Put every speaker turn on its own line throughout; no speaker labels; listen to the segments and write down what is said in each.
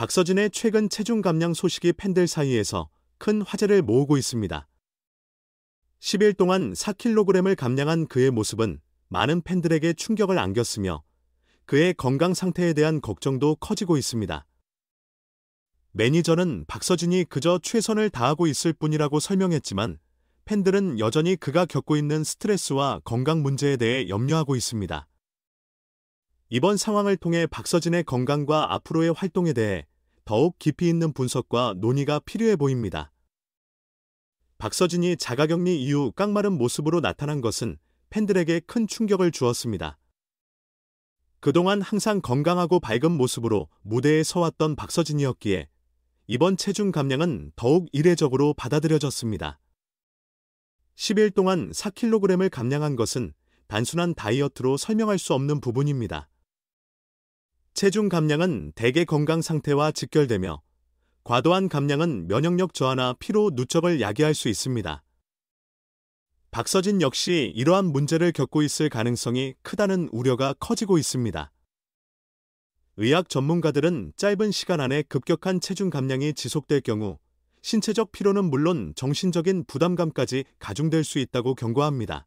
박서진의 최근 체중 감량 소식이 팬들 사이에서 큰 화제를 모으고 있습니다. 10일 동안 4kg을 감량한 그의 모습은 많은 팬들에게 충격을 안겼으며 그의 건강 상태에 대한 걱정도 커지고 있습니다. 매니저는 박서진이 그저 최선을 다하고 있을 뿐이라고 설명했지만 팬들은 여전히 그가 겪고 있는 스트레스와 건강 문제에 대해 염려하고 있습니다. 이번 상황을 통해 박서진의 건강과 앞으로의 활동에 대해 더욱 깊이 있는 분석과 논의가 필요해 보입니다. 박서진이 자가격리 이후 깡마른 모습으로 나타난 것은 팬들에게 큰 충격을 주었습니다. 그동안 항상 건강하고 밝은 모습으로 무대에 서왔던 박서진이었기에 이번 체중 감량은 더욱 이례적으로 받아들여졌습니다. 10일 동안 4kg을 감량한 것은 단순한 다이어트로 설명할 수 없는 부분입니다. 체중 감량은 대개 건강 상태와 직결되며 과도한 감량은 면역력 저하나 피로 누적을 야기할 수 있습니다. 박서진 역시 이러한 문제를 겪고 있을 가능성이 크다는 우려가 커지고 있습니다. 의학 전문가들은 짧은 시간 안에 급격한 체중 감량이 지속될 경우 신체적 피로는 물론 정신적인 부담감까지 가중될 수 있다고 경고합니다.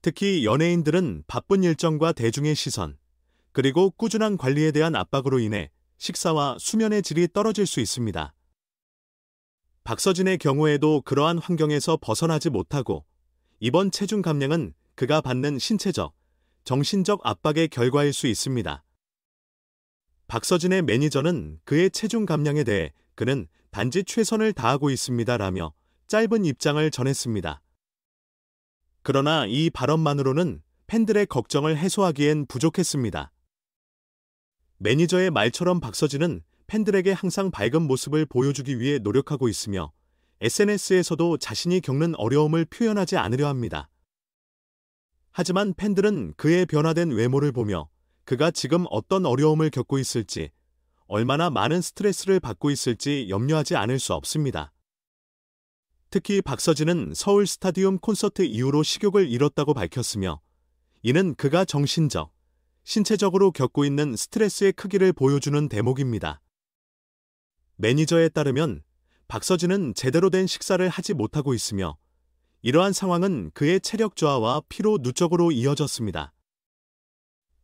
특히 연예인들은 바쁜 일정과 대중의 시선, 그리고 꾸준한 관리에 대한 압박으로 인해 식사와 수면의 질이 떨어질 수 있습니다. 박서진의 경우에도 그러한 환경에서 벗어나지 못하고 이번 체중 감량은 그가 받는 신체적, 정신적 압박의 결과일 수 있습니다. 박서진의 매니저는 그의 체중 감량에 대해 그는 단지 최선을 다하고 있습니다라며 짧은 입장을 전했습니다. 그러나 이 발언만으로는 팬들의 걱정을 해소하기엔 부족했습니다. 매니저의 말처럼 박서진은 팬들에게 항상 밝은 모습을 보여주기 위해 노력하고 있으며 SNS에서도 자신이 겪는 어려움을 표현하지 않으려 합니다. 하지만 팬들은 그의 변화된 외모를 보며 그가 지금 어떤 어려움을 겪고 있을지, 얼마나 많은 스트레스를 받고 있을지 염려하지 않을 수 없습니다. 특히 박서진은 서울 스타디움 콘서트 이후로 식욕을 잃었다고 밝혔으며, 이는 그가 정신적, 신체적으로 겪고 있는 스트레스의 크기를 보여주는 대목입니다. 매니저에 따르면 박서진은 제대로 된 식사를 하지 못하고 있으며 이러한 상황은 그의 체력 저하와 피로 누적으로 이어졌습니다.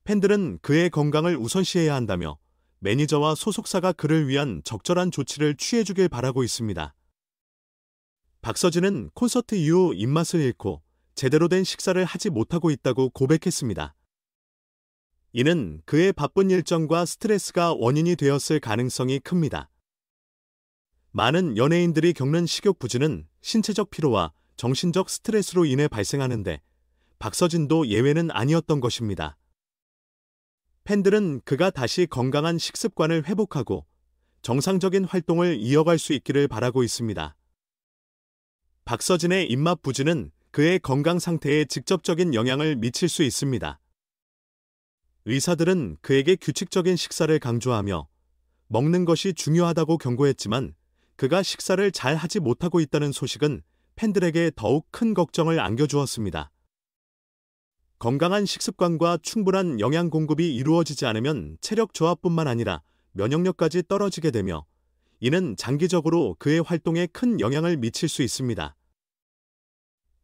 팬들은 그의 건강을 우선시해야 한다며 매니저와 소속사가 그를 위한 적절한 조치를 취해주길 바라고 있습니다. 박서진은 콘서트 이후 입맛을 잃고 제대로 된 식사를 하지 못하고 있다고 고백했습니다. 이는 그의 바쁜 일정과 스트레스가 원인이 되었을 가능성이 큽니다. 많은 연예인들이 겪는 식욕 부진은 신체적 피로와 정신적 스트레스로 인해 발생하는데 박서진도 예외는 아니었던 것입니다. 팬들은 그가 다시 건강한 식습관을 회복하고 정상적인 활동을 이어갈 수 있기를 바라고 있습니다. 박서진의 입맛 부진은 그의 건강 상태에 직접적인 영향을 미칠 수 있습니다. 의사들은 그에게 규칙적인 식사를 강조하며 먹는 것이 중요하다고 경고했지만 그가 식사를 잘 하지 못하고 있다는 소식은 팬들에게 더욱 큰 걱정을 안겨주었습니다. 건강한 식습관과 충분한 영양 공급이 이루어지지 않으면 체력 조합뿐만 아니라 면역력까지 떨어지게 되며 이는 장기적으로 그의 활동에 큰 영향을 미칠 수 있습니다.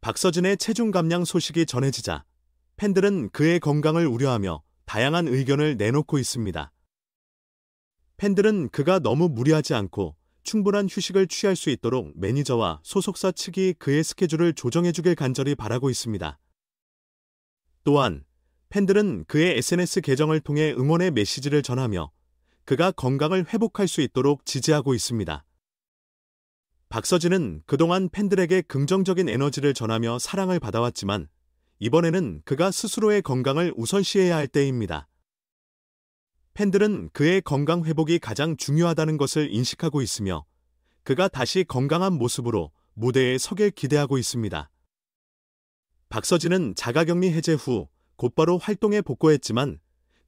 박서진의 체중 감량 소식이 전해지자 팬들은 그의 건강을 우려하며 다양한 의견을 내놓고 있습니다. 팬들은 그가 너무 무리하지 않고 충분한 휴식을 취할 수 있도록 매니저와 소속사 측이 그의 스케줄을 조정해주길 간절히 바라고 있습니다. 또한 팬들은 그의 SNS 계정을 통해 응원의 메시지를 전하며 그가 건강을 회복할 수 있도록 지지하고 있습니다. 박서진은 그동안 팬들에게 긍정적인 에너지를 전하며 사랑을 받아왔지만 이번에는 그가 스스로의 건강을 우선시해야 할 때입니다. 팬들은 그의 건강 회복이 가장 중요하다는 것을 인식하고 있으며 그가 다시 건강한 모습으로 무대에 서길 기대하고 있습니다. 박서진은 자가격리 해제 후 곧바로 활동에 복구했지만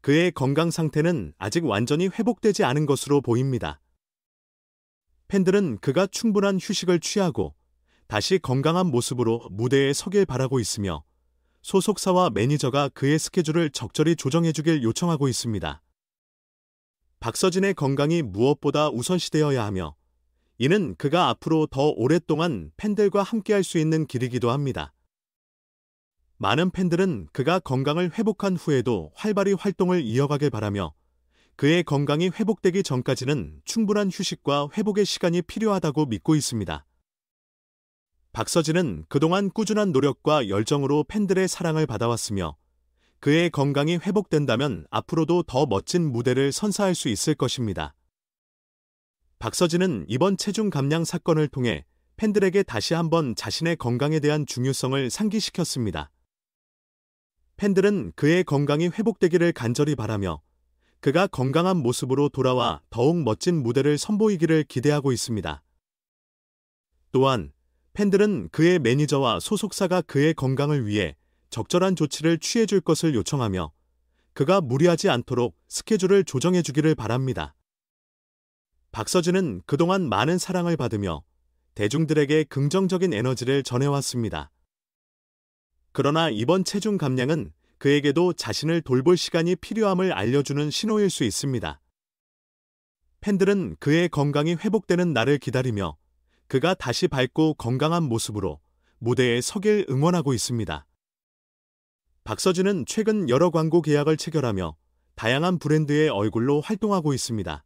그의 건강 상태는 아직 완전히 회복되지 않은 것으로 보입니다. 팬들은 그가 충분한 휴식을 취하고 다시 건강한 모습으로 무대에 서길 바라고 있으며 소속사와 매니저가 그의 스케줄을 적절히 조정해주길 요청하고 있습니다. 박서진의 건강이 무엇보다 우선시되어야 하며 이는 그가 앞으로 더 오랫동안 팬들과 함께할 수 있는 길이기도 합니다. 많은 팬들은 그가 건강을 회복한 후에도 활발히 활동을 이어가길 바라며 그의 건강이 회복되기 전까지는 충분한 휴식과 회복의 시간이 필요하다고 믿고 있습니다. 박서진은 그동안 꾸준한 노력과 열정으로 팬들의 사랑을 받아왔으며 그의 건강이 회복된다면 앞으로도 더 멋진 무대를 선사할 수 있을 것입니다. 박서진은 이번 체중 감량 사건을 통해 팬들에게 다시 한번 자신의 건강에 대한 중요성을 상기시켰습니다. 팬들은 그의 건강이 회복되기를 간절히 바라며 그가 건강한 모습으로 돌아와 더욱 멋진 무대를 선보이기를 기대하고 있습니다. 또한 팬들은 그의 매니저와 소속사가 그의 건강을 위해 적절한 조치를 취해줄 것을 요청하며 그가 무리하지 않도록 스케줄을 조정해주기를 바랍니다. 박서진은 그동안 많은 사랑을 받으며 대중들에게 긍정적인 에너지를 전해왔습니다. 그러나 이번 체중 감량은 그에게도 자신을 돌볼 시간이 필요함을 알려주는 신호일 수 있습니다. 팬들은 그의 건강이 회복되는 날을 기다리며 그가 다시 밝고 건강한 모습으로 무대에 서길 응원하고 있습니다. 박서준은 최근 여러 광고 계약을 체결하며 다양한 브랜드의 얼굴로 활동하고 있습니다.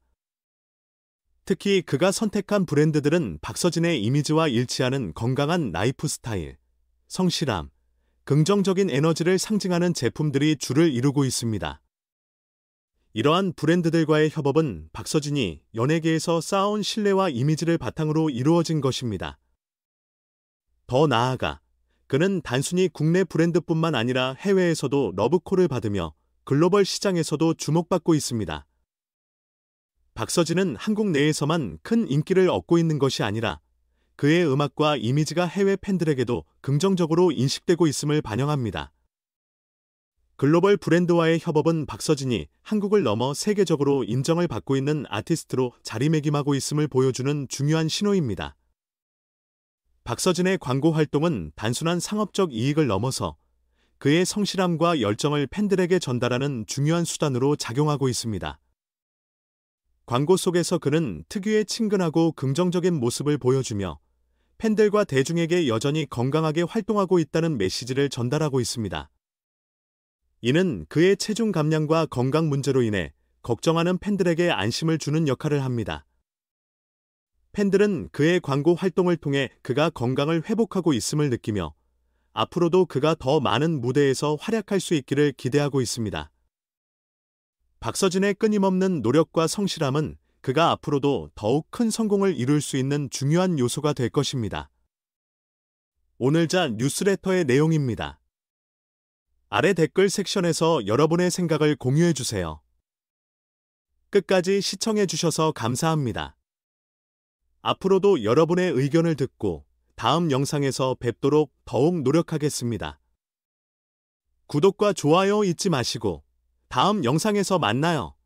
특히 그가 선택한 브랜드들은 박서진의 이미지와 일치하는 건강한 라이프 스타일, 성실함, 긍정적인 에너지를 상징하는 제품들이 주를 이루고 있습니다. 이러한 브랜드들과의 협업은 박서진이 연예계에서 쌓아온 신뢰와 이미지를 바탕으로 이루어진 것입니다. 더 나아가 그는 단순히 국내 브랜드뿐만 아니라 해외에서도 러브콜을 받으며 글로벌 시장에서도 주목받고 있습니다. 박서진은 한국 내에서만 큰 인기를 얻고 있는 것이 아니라 그의 음악과 이미지가 해외 팬들에게도 긍정적으로 인식되고 있음을 반영합니다. 글로벌 브랜드와의 협업은 박서진이 한국을 넘어 세계적으로 인정을 받고 있는 아티스트로 자리매김하고 있음을 보여주는 중요한 신호입니다. 박서진의 광고 활동은 단순한 상업적 이익을 넘어서 그의 성실함과 열정을 팬들에게 전달하는 중요한 수단으로 작용하고 있습니다. 광고 속에서 그는 특유의 친근하고 긍정적인 모습을 보여주며 팬들과 대중에게 여전히 건강하게 활동하고 있다는 메시지를 전달하고 있습니다. 이는 그의 체중 감량과 건강 문제로 인해 걱정하는 팬들에게 안심을 주는 역할을 합니다. 팬들은 그의 광고 활동을 통해 그가 건강을 회복하고 있음을 느끼며 앞으로도 그가 더 많은 무대에서 활약할 수 있기를 기대하고 있습니다. 박서진의 끊임없는 노력과 성실함은 그가 앞으로도 더욱 큰 성공을 이룰 수 있는 중요한 요소가 될 것입니다. 오늘자 뉴스레터의 내용입니다. 아래 댓글 섹션에서 여러분의 생각을 공유해 주세요. 끝까지 시청해 주셔서 감사합니다. 앞으로도 여러분의 의견을 듣고 다음 영상에서 뵙도록 더욱 노력하겠습니다. 구독과 좋아요 잊지 마시고 다음 영상에서 만나요.